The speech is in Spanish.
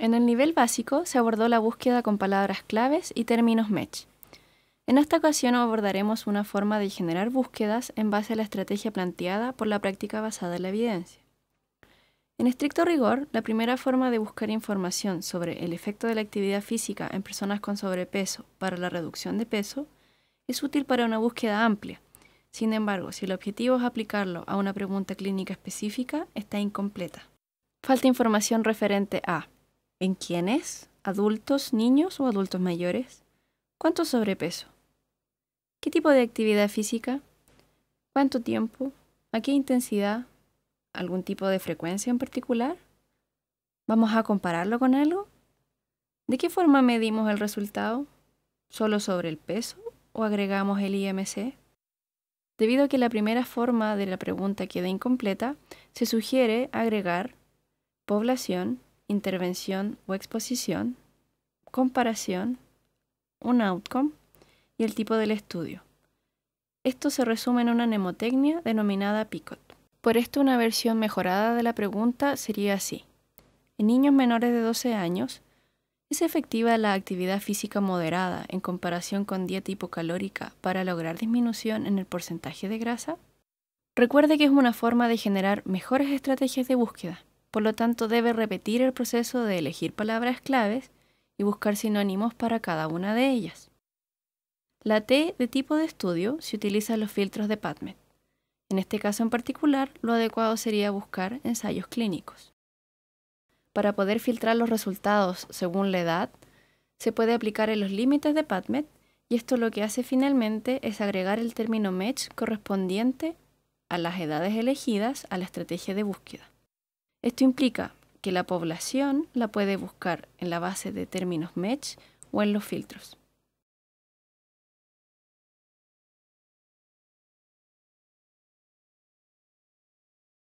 En el nivel básico se abordó la búsqueda con palabras claves y términos MECH. En esta ocasión abordaremos una forma de generar búsquedas en base a la estrategia planteada por la práctica basada en la evidencia. En estricto rigor, la primera forma de buscar información sobre el efecto de la actividad física en personas con sobrepeso para la reducción de peso es útil para una búsqueda amplia. Sin embargo, si el objetivo es aplicarlo a una pregunta clínica específica, está incompleta. Falta información referente a ¿En quiénes? ¿Adultos, niños o adultos mayores? ¿Cuánto sobrepeso? ¿Qué tipo de actividad física? ¿Cuánto tiempo? ¿A qué intensidad? ¿Algún tipo de frecuencia en particular? ¿Vamos a compararlo con algo? ¿De qué forma medimos el resultado? ¿Solo sobre el peso o agregamos el IMC? Debido a que la primera forma de la pregunta queda incompleta, se sugiere agregar población intervención o exposición, comparación, un outcome y el tipo del estudio. Esto se resume en una mnemotecnia denominada PICOT. Por esto una versión mejorada de la pregunta sería así. En niños menores de 12 años, ¿es efectiva la actividad física moderada en comparación con dieta hipocalórica para lograr disminución en el porcentaje de grasa? Recuerde que es una forma de generar mejores estrategias de búsqueda por lo tanto, debe repetir el proceso de elegir palabras claves y buscar sinónimos para cada una de ellas. La T de tipo de estudio se utiliza en los filtros de PubMed. En este caso en particular, lo adecuado sería buscar ensayos clínicos. Para poder filtrar los resultados según la edad, se puede aplicar en los límites de PubMed y esto lo que hace finalmente es agregar el término match correspondiente a las edades elegidas a la estrategia de búsqueda. Esto implica que la población la puede buscar en la base de términos match o en los filtros.